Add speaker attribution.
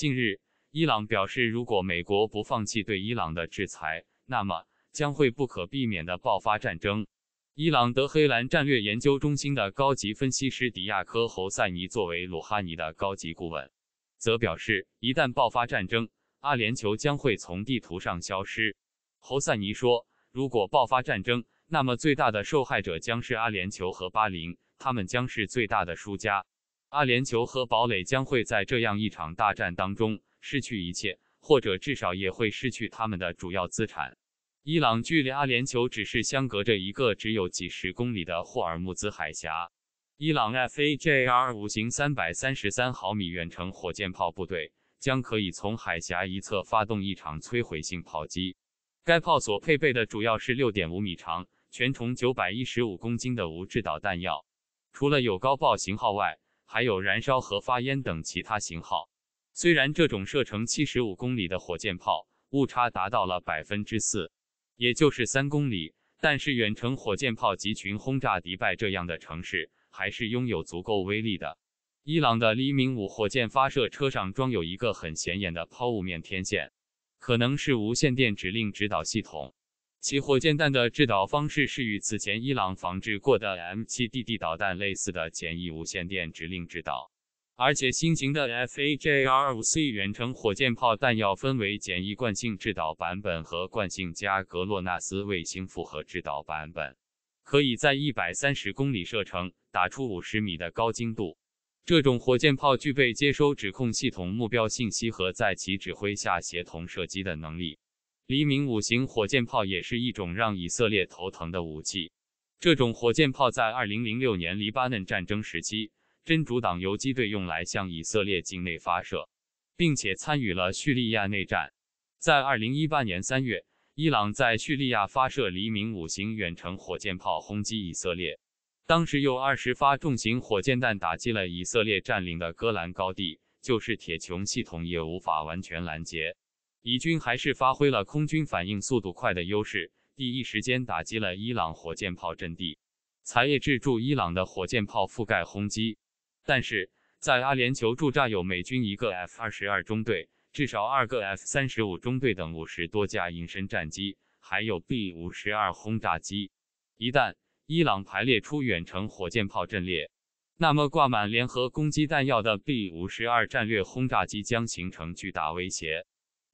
Speaker 1: 近日，伊朗表示，如果美国不放弃对伊朗的制裁，那么将会不可避免地爆发战争。伊朗德黑兰战略研究中心的高级分析师迪亚科侯赛尼作为鲁哈尼的高级顾问，则表示，一旦爆发战争，阿联酋将会从地图上消失。侯赛尼说，如果爆发战争，那么最大的受害者将是阿联酋和巴林，他们将是最大的输家。阿联酋和堡垒将会在这样一场大战当中失去一切，或者至少也会失去他们的主要资产。伊朗距离阿联酋只是相隔着一个只有几十公里的霍尔木兹海峡，伊朗 Fajr 五型三百三十三毫米远程火箭炮部队将可以从海峡一侧发动一场摧毁性炮击。该炮所配备的主要是六点五米长、全重九百一十五公斤的无制导弹药，除了有高爆型号外，还有燃烧和发烟等其他型号。虽然这种射程七十五公里的火箭炮误差达到了百分之四，也就是三公里，但是远程火箭炮集群轰炸迪拜这样的城市，还是拥有足够威力的。伊朗的黎明五火箭发射车上装有一个很显眼的抛物面天线，可能是无线电指令指导系统。其火箭弹的制导方式是与此前伊朗仿制过的 M7DD 导弹类似的简易无线电指令制导，而且新型的 Fajr-5C 远程火箭炮弹药分为简易惯性制导版本和惯性加格洛纳斯卫星复合制导版本，可以在130公里射程打出50米的高精度。这种火箭炮具备接收指控系统目标信息和在其指挥下协同射击的能力。黎明五型火箭炮也是一种让以色列头疼的武器。这种火箭炮在2006年黎巴嫩战争时期，真主党游击队用来向以色列境内发射，并且参与了叙利亚内战。在2018年3月，伊朗在叙利亚发射黎明五型远程火箭炮轰击以色列，当时用二十发重型火箭弹打击了以色列占领的戈兰高地，就是铁穹系统也无法完全拦截。以军还是发挥了空军反应速度快的优势，第一时间打击了伊朗火箭炮阵地，才也制住伊朗的火箭炮覆盖轰击。但是，在阿联酋驻扎有美军一个 F 二十二中队，至少二个 F 三十五中队等五十多架隐身战机，还有 B 五十二轰炸机。一旦伊朗排列出远程火箭炮阵列，那么挂满联合攻击弹药的 B 五十二战略轰炸机将形成巨大威胁。